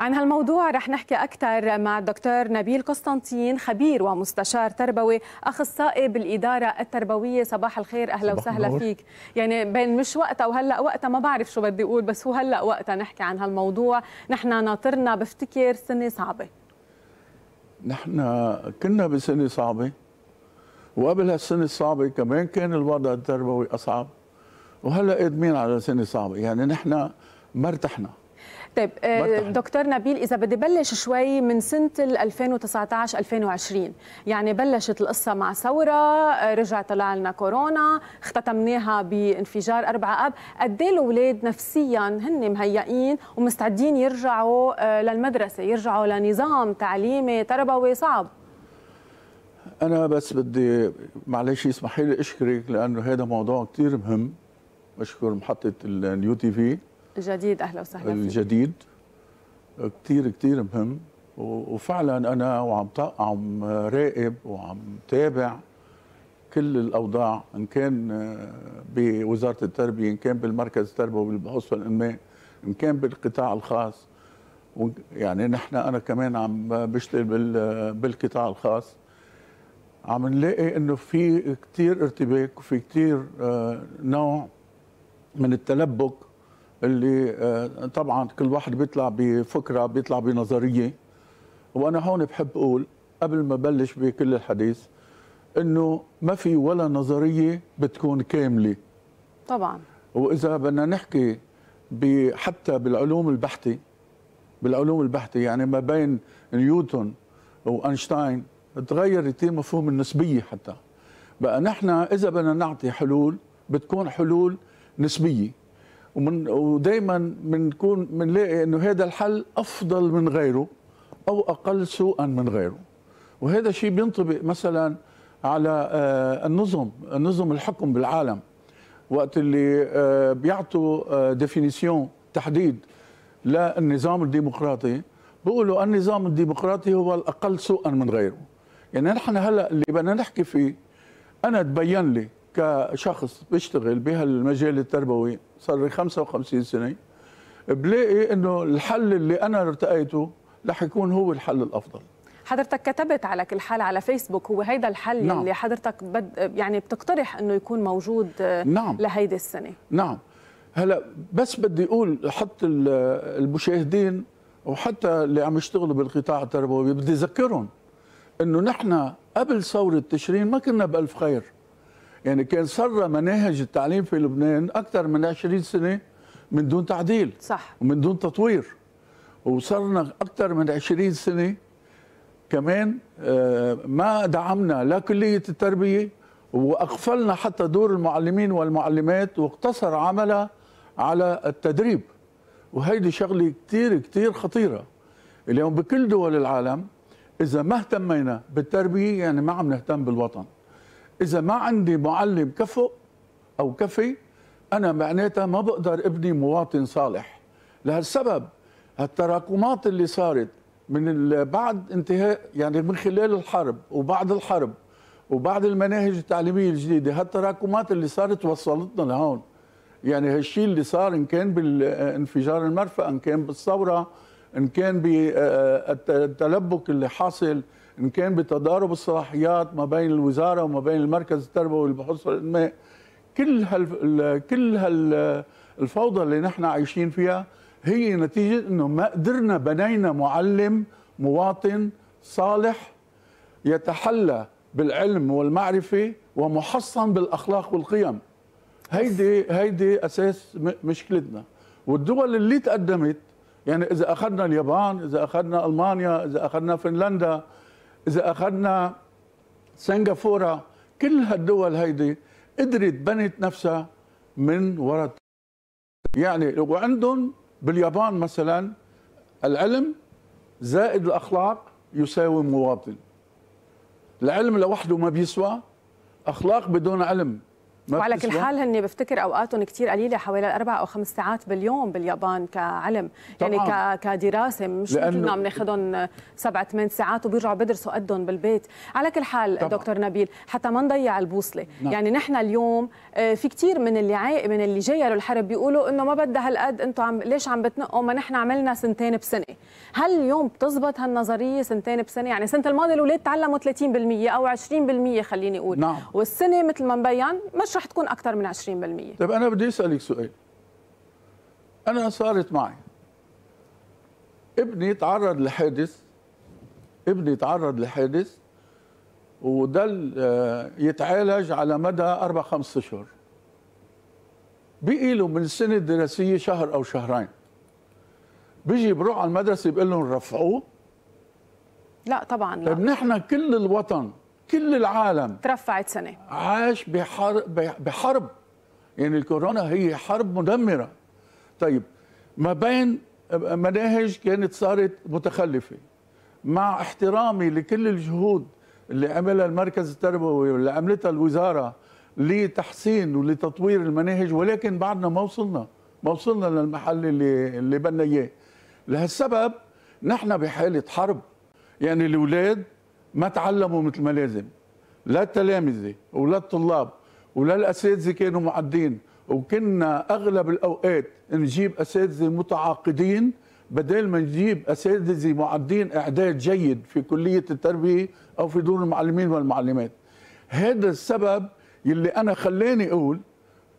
عن هالموضوع رح نحكي أكثر مع الدكتور نبيل قسطنطين خبير ومستشار تربوي أخصائي بالإدارة التربوية صباح الخير أهلا وسهلا نور. فيك يعني بين مش وقتها وهلأ وقتها ما بعرف شو بدي أقول بس هو هلأ وقتها نحكي عن هالموضوع نحن ناطرنا بفتكر سنة صعبة نحن كنا بسنة صعبة وقبل هالسنه الصعبه كمان كان الوضع التربوي اصعب وهلا قادمين على سنه صعبه يعني نحن ما ارتحنا طيب آه، دكتور نبيل اذا بدي بلش شوي من سنه 2019 2020 يعني بلشت القصه مع ثوره آه، رجع طلع لنا كورونا اختتمناها بانفجار 4 اب قد ايه الاولاد نفسيا هن مهيئين ومستعدين يرجعوا آه، للمدرسه يرجعوا لنظام تعليمي تربوي صعب انا بس بدي معلش اسمحي لي اشكرك لانه هذا موضوع كثير مهم بشكر محطه النيو تي في الجديد اهلا وسهلا الجديد كثير كثير مهم وفعلا انا وعم عم راقب وعم تابع كل الاوضاع ان كان آه، بوزاره التربيه ان كان بالمركز التربوي بالبحوث والانماء ان كان بالقطاع الخاص يعني نحن انا كمان عم بشتغل بالقطاع الخاص عم نلاقي انه في كثير ارتباك وفي كثير آه، نوع من التلبك اللي آه، طبعا كل واحد بيطلع بفكره بيطلع بنظريه وانا هون بحب اقول قبل ما بلش بكل الحديث انه ما في ولا نظريه بتكون كامله طبعا واذا بدنا نحكي حتى بالعلوم البحثه بالعلوم البحثه يعني ما بين نيوتن وانشتاين تغير يتم مفهوم النسبيه حتى بقى نحن اذا بدنا نعطي حلول بتكون حلول نسبيه ومن ودائما بنكون بنلاقي انه هذا الحل افضل من غيره او اقل سوءا من غيره وهذا الشيء بينطبق مثلا على آه، النظم نظم الحكم بالعالم وقت اللي آه، بيعطوا ديفينيسيون آه، تحديد للنظام الديمقراطي بيقولوا النظام الديمقراطي هو الاقل سوءا من غيره يعني نحن هلا اللي بدنا نحكي فيه انا تبين لي كشخص بيشتغل بهالمجال التربوي صار لي 55 سنه بلاقي انه الحل اللي انا ارتقيته رح يكون هو الحل الافضل حضرتك كتبت على كل حال على فيسبوك هو هيدا الحل نعم. اللي حضرتك بد يعني بتقترح انه يكون موجود آه، نعم. لهيدي السنه نعم هلا بس بدي اقول حط المشاهدين وحتى اللي عم يشتغلوا بالقطاع التربوي بدي اذكرهم انه نحن قبل ثوره تشرين ما كنا بالف خير يعني كان سر مناهج التعليم في لبنان اكثر من 20 سنه من دون تعديل صح ومن دون تطوير وصرنا اكثر من 20 سنه كمان آه، ما دعمنا لا كليه التربيه واقفلنا حتى دور المعلمين والمعلمات واقتصر عملها على التدريب وهيدي شغله كثير كثير خطيره اليوم بكل دول العالم اذا ما اهتمينا بالتربيه يعني ما عم نهتم بالوطن اذا ما عندي معلم كفؤ او كفي انا معناتها ما بقدر ابني مواطن صالح لهالسبب هالتراكمات اللي صارت من بعد انتهاء يعني من خلال الحرب وبعد الحرب وبعد المناهج التعليميه الجديده هالتراكمات اللي صارت وصلتنا لهون يعني هالشيء اللي صار ان كان بالانفجار آه، المرفأ ان كان بالثوره ان كان بالتلبك آه، آه، اللي حاصل ان كان بتضارب الصلاحيات ما بين الوزاره وما بين المركز التربوي والبحوث والانماء كل هال كل هالفوضى اللي نحن عايشين فيها هي نتيجه انه ما قدرنا بنينا معلم مواطن صالح يتحلى بالعلم والمعرفه ومحصن بالاخلاق والقيم هيدي هيدي اساس مشكلتنا والدول اللي تقدمت يعني اذا اخذنا اليابان اذا اخذنا المانيا اذا اخذنا فنلندا اذا اخذنا سنغافوره كل هالدول هيدي قدرت بنت نفسها من وراء يعني وعندهم باليابان مثلا العلم زائد الاخلاق يساوي مواطن العلم لوحده ما بيسوى اخلاق بدون علم وعلى كل حال هن بفتكر اوقاتهم كثير قليله حوالي اربع او خمس ساعات باليوم باليابان كعلم يعني طبعاً. يعني كدراسه مش مثلنا عم ناخذهم سبع ثمان ساعات وبيرجعوا بدرسوا قدهم بالبيت على كل حال طبعاً. دكتور نبيل حتى ما نضيع البوصله نعم. يعني نحن اليوم آه، في كثير من اللي عاي... من اللي جاي للحرب بيقولوا انه ما بدها هالقد انتم عم ليش عم بتنقوا ما نحن عملنا سنتين بسنه هل اليوم بتزبط هالنظريه سنتين بسنه يعني السنه الماضيه الاولاد تعلموا 30% او 20% خليني اقول نعم. والسنه مثل ما مبين مش مش رح تكون اكثر من 20% طيب انا بدي اسالك سؤال انا صارت معي ابني تعرض لحادث ابني تعرض لحادث وضل آه، يتعالج على مدى اربع خمس اشهر بقي له من السنه الدراسيه شهر او شهرين بيجي بروح على المدرسه بقول لهم رفعوه لا طبعا لا طيب نحن كل الوطن كل العالم ترفعت سنه عاش بحرب بحرب يعني الكورونا هي حرب مدمره طيب ما بين مناهج كانت صارت متخلفه مع احترامي لكل الجهود اللي عملها المركز التربوي واللي عملتها الوزاره لتحسين ولتطوير المناهج ولكن بعدنا ما وصلنا ما وصلنا للمحل اللي اللي بدنا اياه لهالسبب نحن بحاله حرب يعني الاولاد ما تعلموا مثل ما لازم لا التلامذة ولا الطلاب ولا الأساتذة كانوا معدين وكنا أغلب الأوقات نجيب أساتذة متعاقدين بدل ما نجيب أساتذة معدين إعداد جيد في كلية التربية أو في دور المعلمين والمعلمات هذا السبب يلي أنا خلاني أقول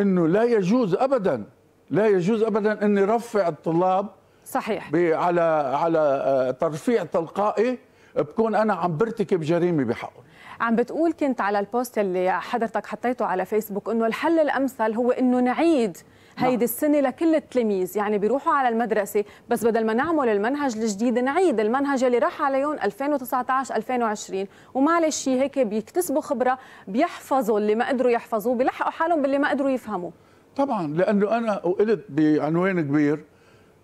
أنه لا يجوز أبدا لا يجوز أبدا أني رفع الطلاب صحيح على على آه، ترفيع تلقائي بكون انا عم برتكب جريمه بحقه عم بتقول كنت على البوست اللي حضرتك حطيته على فيسبوك انه الحل الامثل هو انه نعيد نعم. هيدي السنه لكل التلاميذ يعني بيروحوا على المدرسه بس بدل ما نعمل المنهج الجديد نعيد المنهج اللي راح عليهم 2019 2020 ومعلش هيك بيكتسبوا خبره بيحفظوا اللي ما قدروا يحفظوه بيلحقوا حالهم باللي ما قدروا يفهموه طبعا لانه انا قلت بعنوان كبير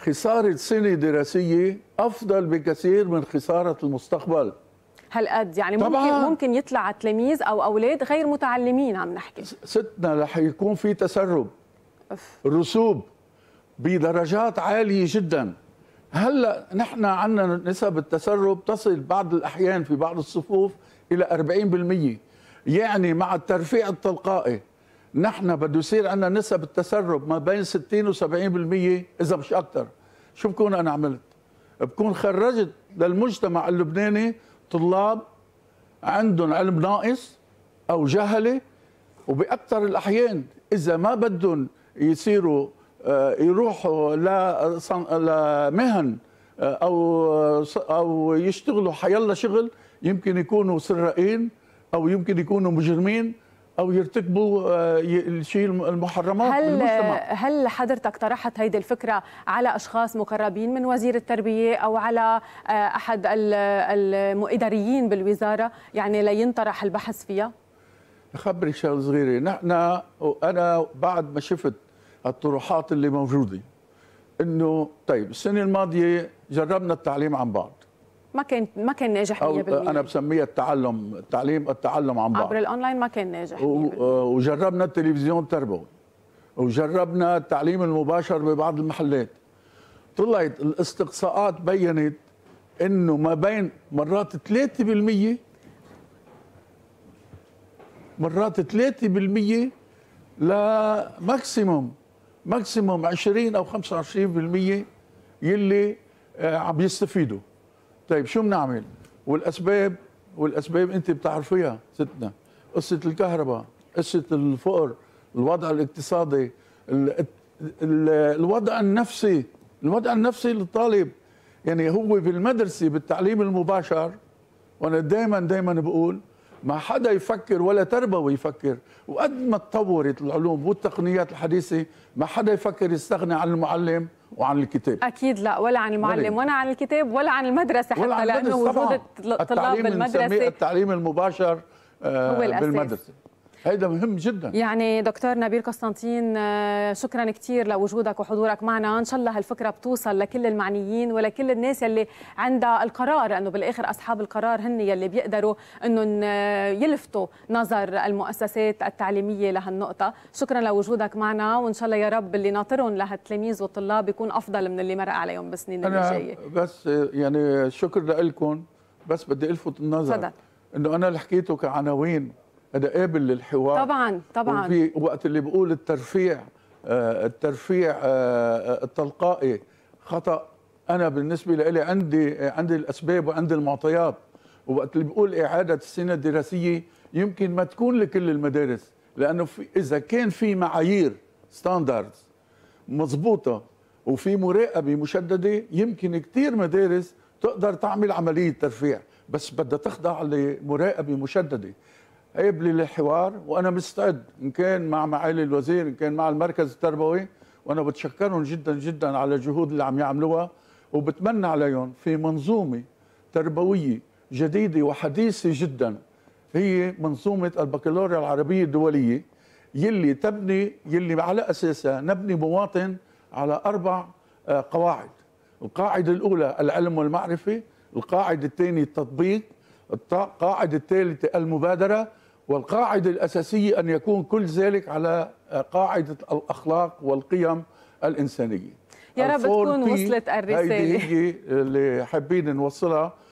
خسارة سنة دراسية أفضل بكثير من خسارة المستقبل هالقد يعني ممكن طبعاً. ممكن يطلع تلاميذ أو أولاد غير متعلمين عم نحكي ستنا رح يكون في تسرب أف. رسوب بدرجات عالية جدا هلا نحن عندنا نسب التسرب تصل بعض الأحيان في بعض الصفوف إلى 40% يعني مع الترفيع التلقائي نحن بده يصير عندنا نسب التسرب ما بين 60 و70% اذا مش اكثر شو بكون انا عملت بكون خرجت للمجتمع اللبناني طلاب عندهم علم ناقص او جهله وباكثر الاحيان اذا ما بدهم يصيروا آه، يروحوا لمهن آه، او آه، او يشتغلوا حيلا شغل يمكن يكونوا سراقين او يمكن يكونوا مجرمين او يرتكبوا آه، الشيء المحرمات هل بالمجتمع. هل حضرتك طرحت هيدي الفكره على اشخاص مقربين من وزير التربيه او على آه، احد الاداريين بالوزاره يعني لينطرح البحث فيها؟ خبري شغله صغيره نحن وانا بعد ما شفت الطروحات اللي موجوده انه طيب السنه الماضيه جربنا التعليم عن بعد ما كان ما كان ناجح 100% انا بسميها التعلم التعليم التعلم عن بعد عبر الاونلاين ما كان ناجح آه، وجربنا التلفزيون التربوي وجربنا التعليم المباشر ببعض المحلات طلعت الاستقصاءات بينت انه ما بين مرات 3% مرات 3% لماكسيموم ماكسيموم 20 او 25% يلي آه، عم يستفيدوا طيب شو بنعمل والاسباب والاسباب انت بتعرفيها ستنا قصه الكهرباء قصه الفقر الوضع الاقتصادي الوضع النفسي الوضع النفسي للطالب يعني هو بالمدرسه بالتعليم المباشر وانا دائما دائما بقول ما حدا يفكر ولا تربوي يفكر وقد ما تطورت العلوم والتقنيات الحديثه ما حدا يفكر يستغني عن المعلم وعن الكتاب اكيد لا ولا عن المعلم ولا عن الكتاب ولا عن المدرسه حتى لانه وجود الطلاب بالمدرسه التعليم المباشر آه، هو بالمدرسه هيدا مهم جدا يعني دكتور نبيل قسطنطين آه، شكرا كثير لوجودك وحضورك معنا ان شاء الله هالفكره بتوصل لكل المعنيين ولكل الناس يلي عندها القرار انه بالاخر اصحاب القرار هن يلي بيقدروا انهم يلفتوا نظر المؤسسات التعليميه لهالنقطه شكرا لوجودك معنا وان شاء الله يا رب اللي ناطرهم لهالتلاميذ والطلاب يكون افضل من اللي مرق عليهم بالسنين اللي جايه بس يعني شكر لكم بس بدي الفت النظر تفضل انه انا اللي حكيته كعناوين انا قابل للحوار طبعا طبعا وفي وقت اللي بقول الترفيع آه، الترفيع آه، آه، التلقائي خطا انا بالنسبه لي عندي عندي الاسباب وعندي المعطيات ووقت اللي بقول اعاده السنه الدراسيه يمكن ما تكون لكل المدارس لانه في اذا كان في معايير ستاندردز مضبوطه وفي مراقبه مشدده يمكن كثير مدارس تقدر تعمل عمليه ترفيع بس بدها تخضع لمراقبه مشدده عيب لي الحوار وانا مستعد ان كان مع معالي الوزير ان كان مع المركز التربوي وانا بتشكرهم جدا جدا على الجهود اللي عم يعملوها وبتمنى عليهم في منظومه تربويه جديده وحديثه جدا هي منظومه البكالوريا العربيه الدوليه يلي تبني يلي على اساسها نبني مواطن على اربع آه، قواعد القاعده الاولى العلم والمعرفه القاعده الثانيه التطبيق القاعده الثالثه المبادره والقاعدة الأساسية أن يكون كل ذلك على قاعدة الأخلاق والقيم الإنسانية يا رب تكون وصلت الرسالة هذه هي اللي حابين نوصلها